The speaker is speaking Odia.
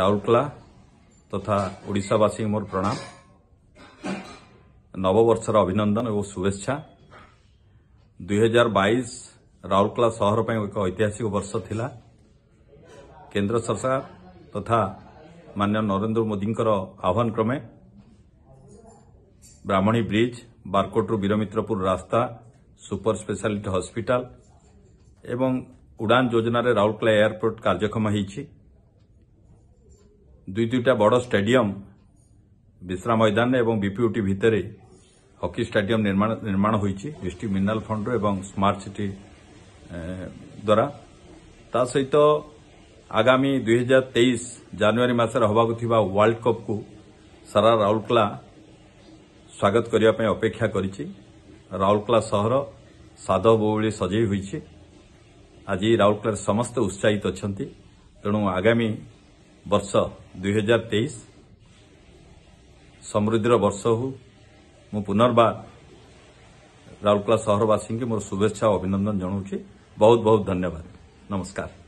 ରାଉରକେଲା ତଥା ଓଡ଼ିଶାବାସୀ ମୋର ପ୍ରଣାମ ନବବର୍ଷର ଅଭିନନ୍ଦନ ଏବଂ ଶୁଭେଚ୍ଛା ଦୁଇହଜାର ବାଇଶ ରାଉରକେଲା ସହର ପାଇଁ ଏକ ଐତିହାସିକ ବର୍ଷ ଥିଲା କେନ୍ଦ୍ର ସରକାର ତଥା ମାନ୍ୟ ନରେନ୍ଦ୍ର ମୋଦିଙ୍କର ଆହ୍ୱାନ କ୍ରମେ ବ୍ରାହ୍ମଣୀ ବ୍ରିଜ୍ ବାରକୋଟରୁ ବୀରମିତ୍ରପୁର ରାସ୍ତା ସୁପର ସ୍ପେଶାଲିଟି ହସ୍ପିଟାଲ ଏବଂ ଉଡ଼ାନ ଯୋଜନାରେ ରାଉରକେଲା ଏୟାରପୋର୍ଟ କାର୍ଯ୍ୟକ୍ଷମ ହୋଇଛି ଦୁଇ ଦୁଇଟା ବଡ଼ ଷ୍ଟାଡିୟମ୍ ବିଶ୍ରା ମଇଦାନରେ ଏବଂ ବିପିଓଟି ଭିତରେ ହକି ଷ୍ଟାଡିୟମ୍ ନିର୍ମାଣ ହୋଇଛି ଡିଷ୍ଟ୍ରିକ୍ଟ ମିନେରାଲ ଫଣ୍ଡରୁ ଏବଂ ସ୍ମାର୍ଟ ସିଟି ଦ୍ୱାରା ତା ସହିତ ଆଗାମୀ ଦୁଇହଜାର ତେଇଶ ଜାନୁଆରୀ ମାସରେ ହେବାକୁ ଥିବା ୱାର୍ଲଡ କପ୍କୁ ସାରା ରାଉରକେଲା ସ୍ୱାଗତ କରିବା ପାଇଁ ଅପେକ୍ଷା କରିଛି ରାଉରକେଲା ସହର ସାଧ ବଉଳି ସଜେଇ ହୋଇଛି ଆଜି ରାଉରକେଲାରେ ସମସ୍ତେ ଉତ୍ସାହିତ ଅଛନ୍ତି ତେଣୁ ଆଗାମୀ वर्ष दुई हजार तेइस समृद्धिर वर्ष हुन राउरकलाहरवासी म शुभेच्छा अभिनंदन जनाउँछ बहुत बहुत धन्यवाद नमस्कार